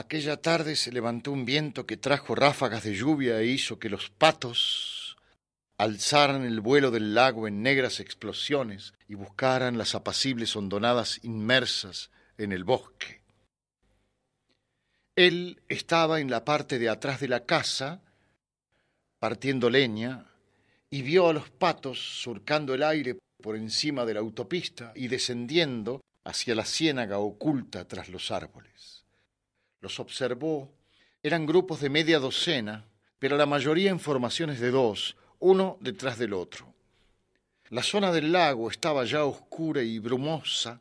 Aquella tarde se levantó un viento que trajo ráfagas de lluvia e hizo que los patos alzaran el vuelo del lago en negras explosiones y buscaran las apacibles hondonadas inmersas en el bosque. Él estaba en la parte de atrás de la casa, partiendo leña, y vio a los patos surcando el aire por encima de la autopista y descendiendo hacia la ciénaga oculta tras los árboles. Los observó. Eran grupos de media docena, pero la mayoría en formaciones de dos, uno detrás del otro. La zona del lago estaba ya oscura y brumosa,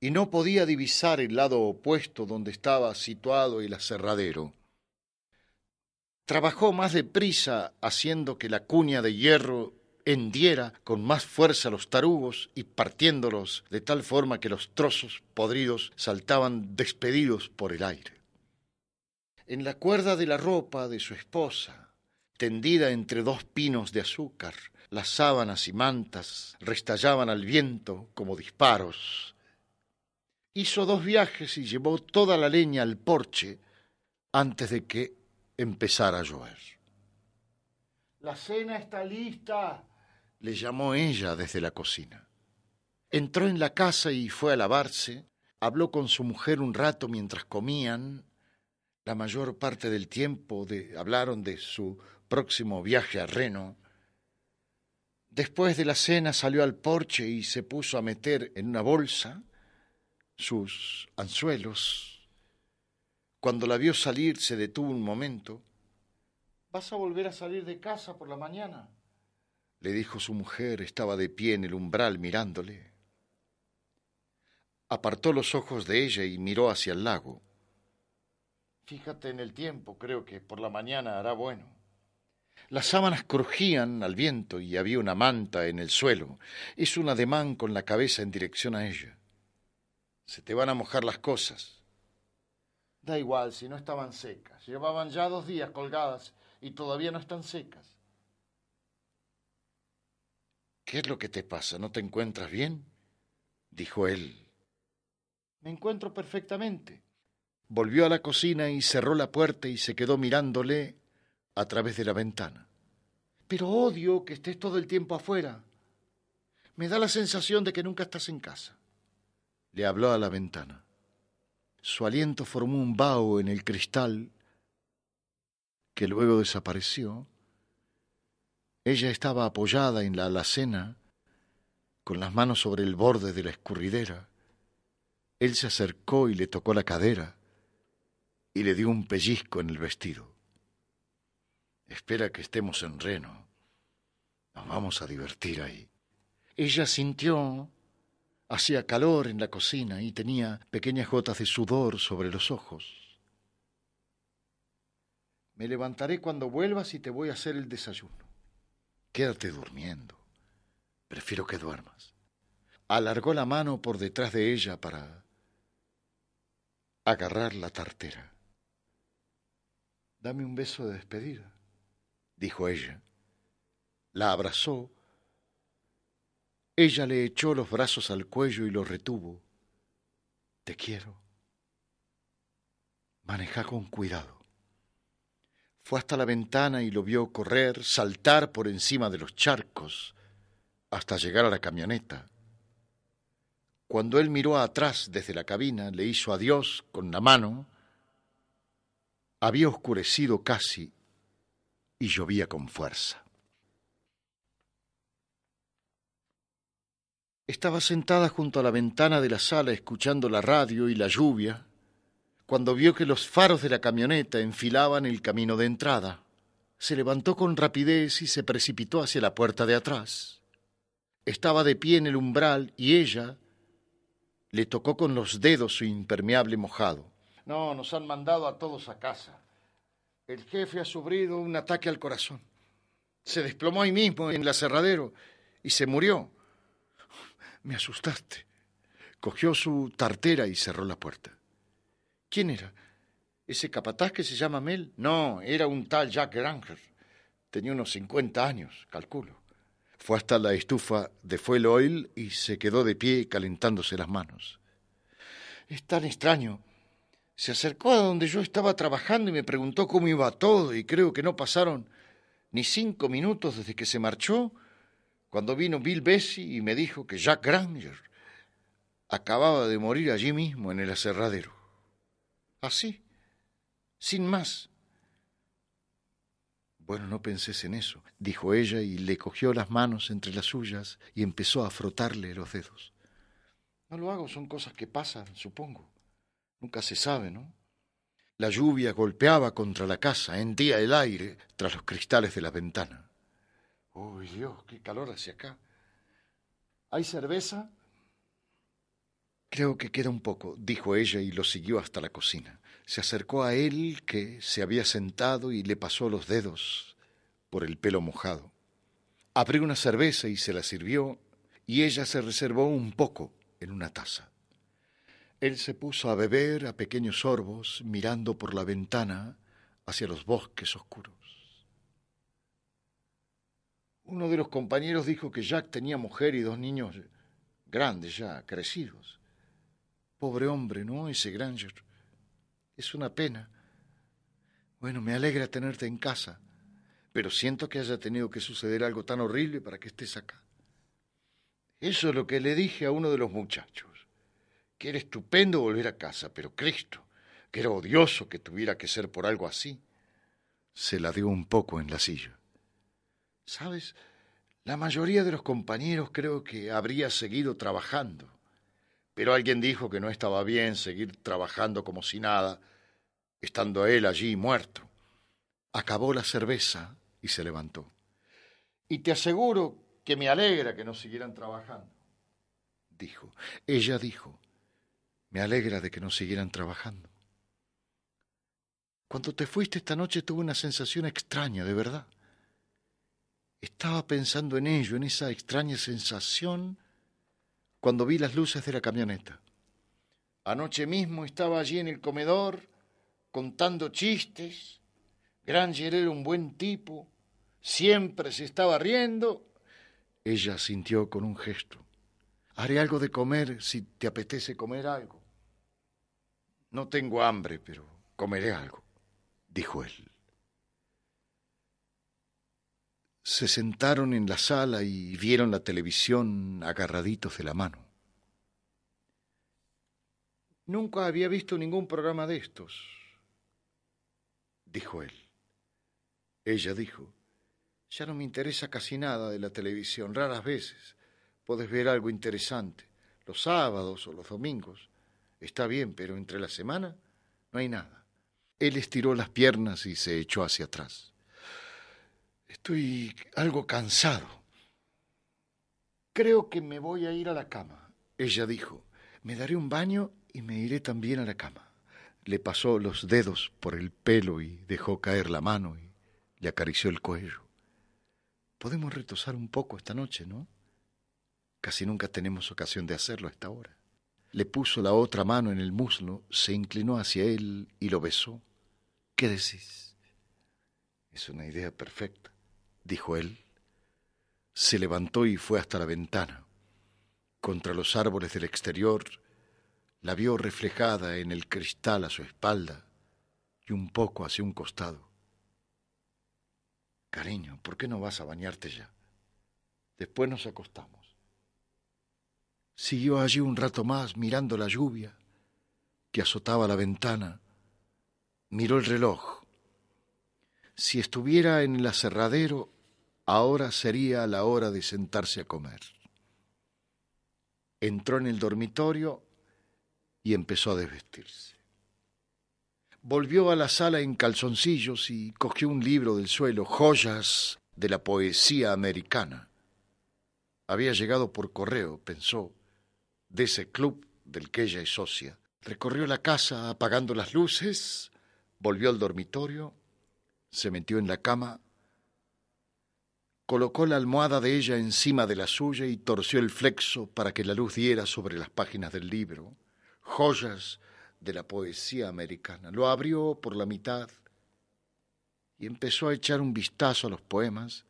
y no podía divisar el lado opuesto donde estaba situado el aserradero. Trabajó más deprisa haciendo que la cuña de hierro hendiera con más fuerza los tarugos y partiéndolos de tal forma que los trozos podridos saltaban despedidos por el aire. En la cuerda de la ropa de su esposa, tendida entre dos pinos de azúcar, las sábanas y mantas restallaban al viento como disparos. Hizo dos viajes y llevó toda la leña al porche antes de que empezara a llover. La cena está lista, le llamó ella desde la cocina. Entró en la casa y fue a lavarse, habló con su mujer un rato mientras comían, la mayor parte del tiempo hablaron de su próximo viaje a Reno. Después de la cena salió al porche y se puso a meter en una bolsa sus anzuelos. Cuando la vio salir se detuvo un momento. ¿Vas a volver a salir de casa por la mañana? le dijo su mujer, estaba de pie en el umbral mirándole. Apartó los ojos de ella y miró hacia el lago. Fíjate en el tiempo, creo que por la mañana hará bueno. Las sábanas crujían al viento y había una manta en el suelo. Hizo un ademán con la cabeza en dirección a ella. Se te van a mojar las cosas. Da igual si no estaban secas. Llevaban ya dos días colgadas y todavía no están secas. ¿Qué es lo que te pasa? ¿No te encuentras bien? dijo él. Me encuentro perfectamente. Volvió a la cocina y cerró la puerta y se quedó mirándole a través de la ventana. Pero odio que estés todo el tiempo afuera. Me da la sensación de que nunca estás en casa. Le habló a la ventana. Su aliento formó un vaho en el cristal que luego desapareció ella estaba apoyada en la alacena, con las manos sobre el borde de la escurridera. Él se acercó y le tocó la cadera y le dio un pellizco en el vestido. Espera que estemos en Reno. Nos vamos a divertir ahí. Ella sintió Hacía calor en la cocina y tenía pequeñas gotas de sudor sobre los ojos. Me levantaré cuando vuelvas y te voy a hacer el desayuno. Quédate durmiendo. Prefiero que duermas. Alargó la mano por detrás de ella para agarrar la tartera. Dame un beso de despedida, dijo ella. La abrazó. Ella le echó los brazos al cuello y lo retuvo. Te quiero. Maneja con cuidado. Fue hasta la ventana y lo vio correr, saltar por encima de los charcos, hasta llegar a la camioneta. Cuando él miró atrás desde la cabina, le hizo adiós con la mano. Había oscurecido casi y llovía con fuerza. Estaba sentada junto a la ventana de la sala escuchando la radio y la lluvia cuando vio que los faros de la camioneta enfilaban el camino de entrada. Se levantó con rapidez y se precipitó hacia la puerta de atrás. Estaba de pie en el umbral y ella le tocó con los dedos su impermeable mojado. No, nos han mandado a todos a casa. El jefe ha sufrido un ataque al corazón. Se desplomó ahí mismo en el aserradero y se murió. Me asustaste. Cogió su tartera y cerró la puerta. ¿Quién era? ¿Ese capataz que se llama Mel? No, era un tal Jack Granger. Tenía unos 50 años, calculo. Fue hasta la estufa de fuel oil y se quedó de pie calentándose las manos. Es tan extraño. Se acercó a donde yo estaba trabajando y me preguntó cómo iba todo y creo que no pasaron ni cinco minutos desde que se marchó cuando vino Bill Bessie y me dijo que Jack Granger acababa de morir allí mismo en el aserradero así, sin más. Bueno, no pensés en eso, dijo ella y le cogió las manos entre las suyas y empezó a frotarle los dedos. No lo hago, son cosas que pasan, supongo. Nunca se sabe, ¿no? La lluvia golpeaba contra la casa, hendía el aire tras los cristales de la ventana. ¡Uy, Dios, qué calor hacia acá! ¿Hay cerveza? Creo que queda un poco, dijo ella y lo siguió hasta la cocina. Se acercó a él, que se había sentado, y le pasó los dedos por el pelo mojado. Abrió una cerveza y se la sirvió, y ella se reservó un poco en una taza. Él se puso a beber a pequeños sorbos, mirando por la ventana hacia los bosques oscuros. Uno de los compañeros dijo que Jack tenía mujer y dos niños grandes ya, crecidos. Pobre hombre, ¿no? Ese Granger. Es una pena. Bueno, me alegra tenerte en casa, pero siento que haya tenido que suceder algo tan horrible para que estés acá. Eso es lo que le dije a uno de los muchachos. Que era estupendo volver a casa, pero Cristo, que era odioso que tuviera que ser por algo así. Se la dio un poco en la silla. ¿Sabes? La mayoría de los compañeros creo que habría seguido trabajando. Pero alguien dijo que no estaba bien seguir trabajando como si nada, estando él allí muerto. Acabó la cerveza y se levantó. Y te aseguro que me alegra que no siguieran trabajando. Dijo. Ella dijo, me alegra de que no siguieran trabajando. Cuando te fuiste esta noche tuve una sensación extraña, de verdad. Estaba pensando en ello, en esa extraña sensación cuando vi las luces de la camioneta. Anoche mismo estaba allí en el comedor contando chistes. Granger era un buen tipo, siempre se estaba riendo. Ella sintió con un gesto. Haré algo de comer si te apetece comer algo. No tengo hambre, pero comeré algo, dijo él. se sentaron en la sala y vieron la televisión agarraditos de la mano. Nunca había visto ningún programa de estos, dijo él. Ella dijo, ya no me interesa casi nada de la televisión, raras veces podés ver algo interesante, los sábados o los domingos, está bien, pero entre la semana no hay nada. Él estiró las piernas y se echó hacia atrás. Estoy algo cansado. Creo que me voy a ir a la cama, ella dijo. Me daré un baño y me iré también a la cama. Le pasó los dedos por el pelo y dejó caer la mano y le acarició el cuello. Podemos retosar un poco esta noche, ¿no? Casi nunca tenemos ocasión de hacerlo a esta hora. Le puso la otra mano en el muslo, se inclinó hacia él y lo besó. ¿Qué decís? Es una idea perfecta dijo él. Se levantó y fue hasta la ventana. Contra los árboles del exterior, la vio reflejada en el cristal a su espalda y un poco hacia un costado. Cariño, ¿por qué no vas a bañarte ya? Después nos acostamos. Siguió allí un rato más mirando la lluvia que azotaba la ventana. Miró el reloj. Si estuviera en el aserradero, Ahora sería la hora de sentarse a comer. Entró en el dormitorio y empezó a desvestirse. Volvió a la sala en calzoncillos y cogió un libro del suelo, joyas de la poesía americana. Había llegado por correo, pensó, de ese club del que ella es socia. Recorrió la casa apagando las luces, volvió al dormitorio, se metió en la cama colocó la almohada de ella encima de la suya y torció el flexo para que la luz diera sobre las páginas del libro, joyas de la poesía americana. Lo abrió por la mitad y empezó a echar un vistazo a los poemas.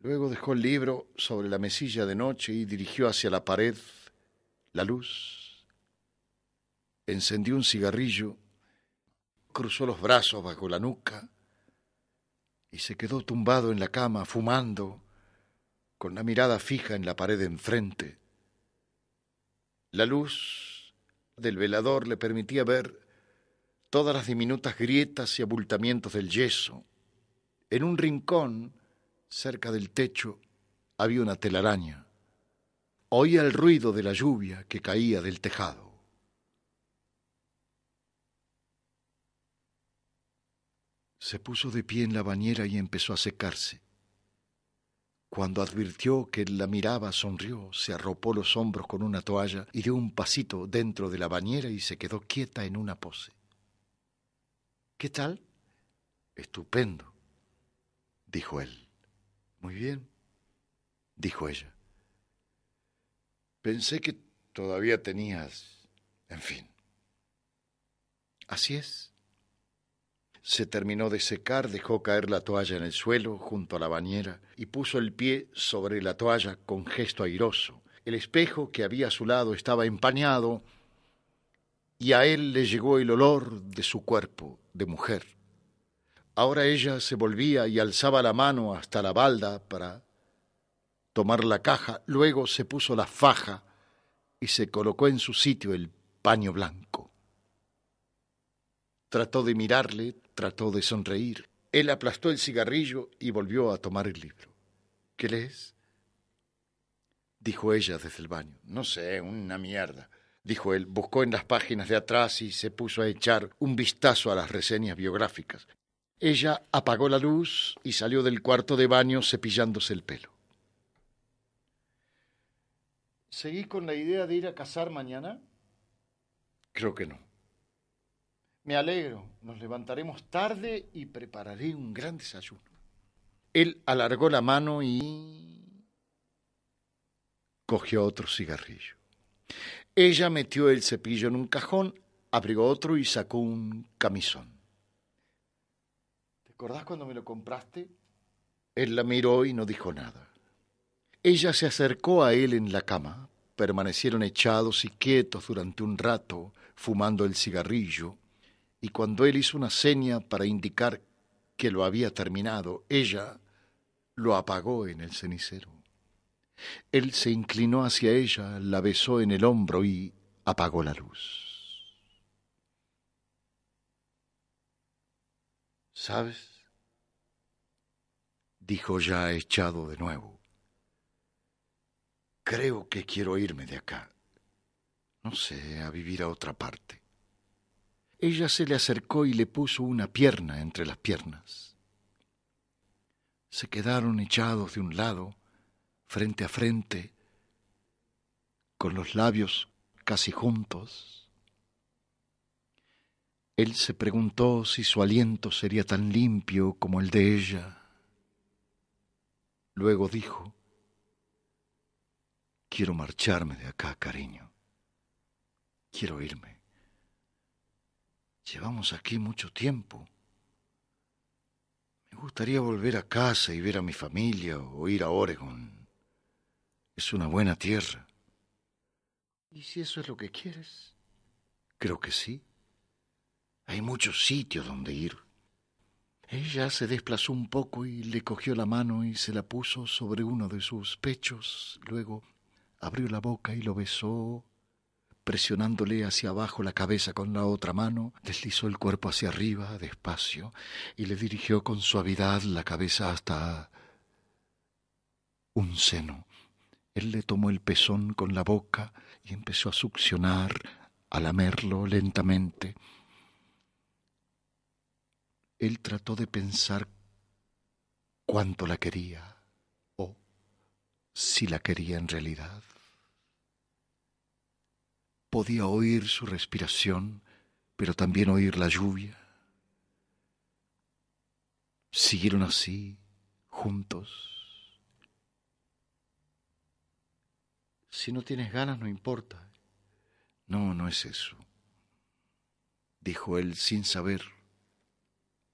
Luego dejó el libro sobre la mesilla de noche y dirigió hacia la pared la luz. Encendió un cigarrillo, cruzó los brazos bajo la nuca, y se quedó tumbado en la cama, fumando, con la mirada fija en la pared enfrente. La luz del velador le permitía ver todas las diminutas grietas y abultamientos del yeso. En un rincón, cerca del techo, había una telaraña. Oía el ruido de la lluvia que caía del tejado. Se puso de pie en la bañera y empezó a secarse. Cuando advirtió que la miraba, sonrió, se arropó los hombros con una toalla y dio un pasito dentro de la bañera y se quedó quieta en una pose. ¿Qué tal? Estupendo, dijo él. Muy bien, dijo ella. Pensé que todavía tenías... En fin. Así es, se terminó de secar, dejó caer la toalla en el suelo junto a la bañera y puso el pie sobre la toalla con gesto airoso. El espejo que había a su lado estaba empañado y a él le llegó el olor de su cuerpo de mujer. Ahora ella se volvía y alzaba la mano hasta la balda para tomar la caja, luego se puso la faja y se colocó en su sitio el paño blanco. Trató de mirarle, Trató de sonreír. Él aplastó el cigarrillo y volvió a tomar el libro. ¿Qué lees? dijo ella desde el baño. No sé, una mierda, dijo él. Buscó en las páginas de atrás y se puso a echar un vistazo a las reseñas biográficas. Ella apagó la luz y salió del cuarto de baño cepillándose el pelo. ¿Seguí con la idea de ir a cazar mañana? Creo que no. Me alegro, nos levantaremos tarde y prepararé un gran desayuno. Él alargó la mano y cogió otro cigarrillo. Ella metió el cepillo en un cajón, abrió otro y sacó un camisón. ¿Te acordás cuando me lo compraste? Él la miró y no dijo nada. Ella se acercó a él en la cama, permanecieron echados y quietos durante un rato, fumando el cigarrillo, y cuando él hizo una seña para indicar que lo había terminado, ella lo apagó en el cenicero. Él se inclinó hacia ella, la besó en el hombro y apagó la luz. ¿Sabes? dijo ya echado de nuevo. Creo que quiero irme de acá. No sé, a vivir a otra parte ella se le acercó y le puso una pierna entre las piernas. Se quedaron echados de un lado, frente a frente, con los labios casi juntos. Él se preguntó si su aliento sería tan limpio como el de ella. Luego dijo, quiero marcharme de acá, cariño. Quiero irme. Llevamos aquí mucho tiempo. Me gustaría volver a casa y ver a mi familia o ir a Oregon. Es una buena tierra. ¿Y si eso es lo que quieres? Creo que sí. Hay muchos sitios donde ir. Ella se desplazó un poco y le cogió la mano y se la puso sobre uno de sus pechos. Luego abrió la boca y lo besó presionándole hacia abajo la cabeza con la otra mano, deslizó el cuerpo hacia arriba, despacio, y le dirigió con suavidad la cabeza hasta un seno. Él le tomó el pezón con la boca y empezó a succionar, a lamerlo lentamente. Él trató de pensar cuánto la quería o si la quería en realidad podía oír su respiración, pero también oír la lluvia. Siguieron así, juntos. Si no tienes ganas, no importa. No, no es eso, dijo él sin saber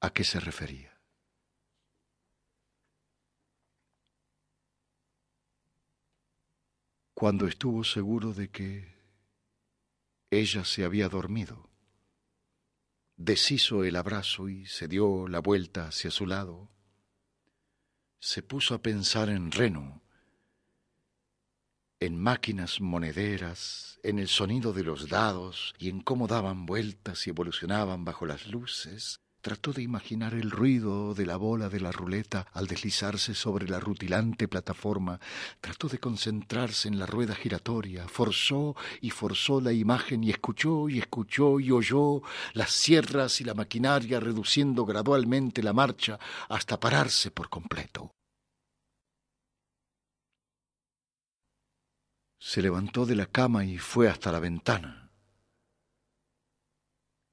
a qué se refería. Cuando estuvo seguro de que ella se había dormido. Deshizo el abrazo y se dio la vuelta hacia su lado. Se puso a pensar en Reno, en máquinas monederas, en el sonido de los dados y en cómo daban vueltas y evolucionaban bajo las luces, trató de imaginar el ruido de la bola de la ruleta al deslizarse sobre la rutilante plataforma, trató de concentrarse en la rueda giratoria, forzó y forzó la imagen y escuchó y escuchó y oyó las sierras y la maquinaria reduciendo gradualmente la marcha hasta pararse por completo. Se levantó de la cama y fue hasta la ventana.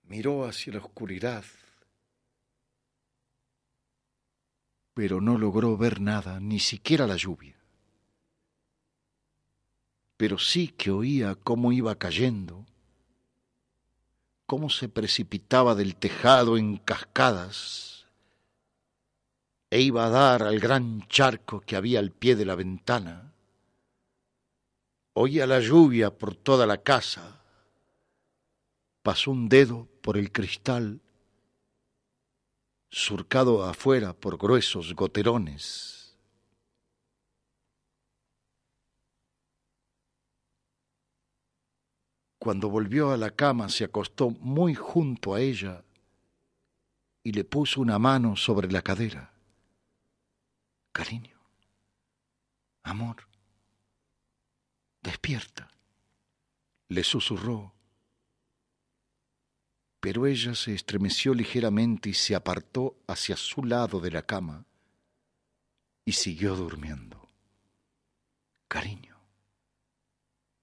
Miró hacia la oscuridad pero no logró ver nada, ni siquiera la lluvia. Pero sí que oía cómo iba cayendo, cómo se precipitaba del tejado en cascadas e iba a dar al gran charco que había al pie de la ventana. Oía la lluvia por toda la casa. Pasó un dedo por el cristal surcado afuera por gruesos goterones. Cuando volvió a la cama se acostó muy junto a ella y le puso una mano sobre la cadera. Cariño, amor, despierta, le susurró pero ella se estremeció ligeramente y se apartó hacia su lado de la cama y siguió durmiendo. Cariño,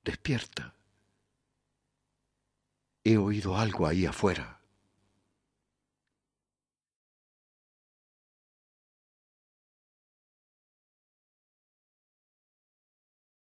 despierta. He oído algo ahí afuera.